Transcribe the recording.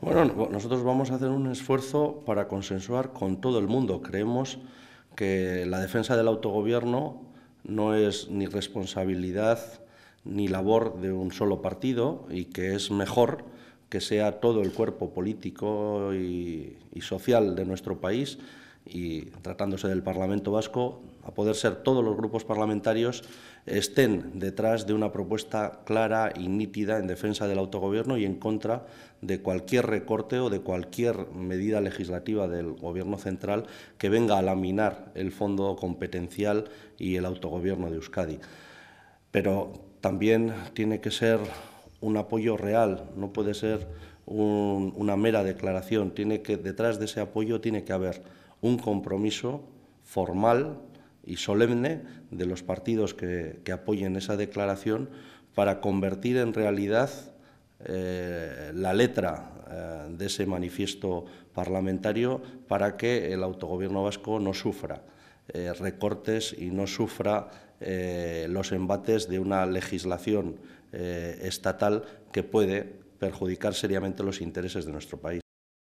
Bueno, nosotros vamos a hacer un esfuerzo para consensuar con todo el mundo. Creemos que la defensa del autogobierno no es ni responsabilidad ni labor de un solo partido y que es mejor que sea todo el cuerpo político y, social de nuestro país y tratándose del Parlamento Vasco a poder ser todos los grupos parlamentarios, estén detrás de una propuesta clara y nítida en defensa del autogobierno y en contra de cualquier recorte o de cualquier medida legislativa del Gobierno central que venga a laminar el fondo competencial y el autogobierno de Euskadi. Pero también tiene que ser un apoyo real, no puede ser una mera declaración, tiene que, detrás de ese apoyo tiene que haber un compromiso formal y solemne de los partidos que, apoyen esa declaración para convertir en realidad eh, la letra eh, de ese manifiesto parlamentario para que el autogobierno vasco no sufra eh, recortes y no sufra los embates de una legislación estatal que puede perjudicar seriamente los intereses de nuestro país.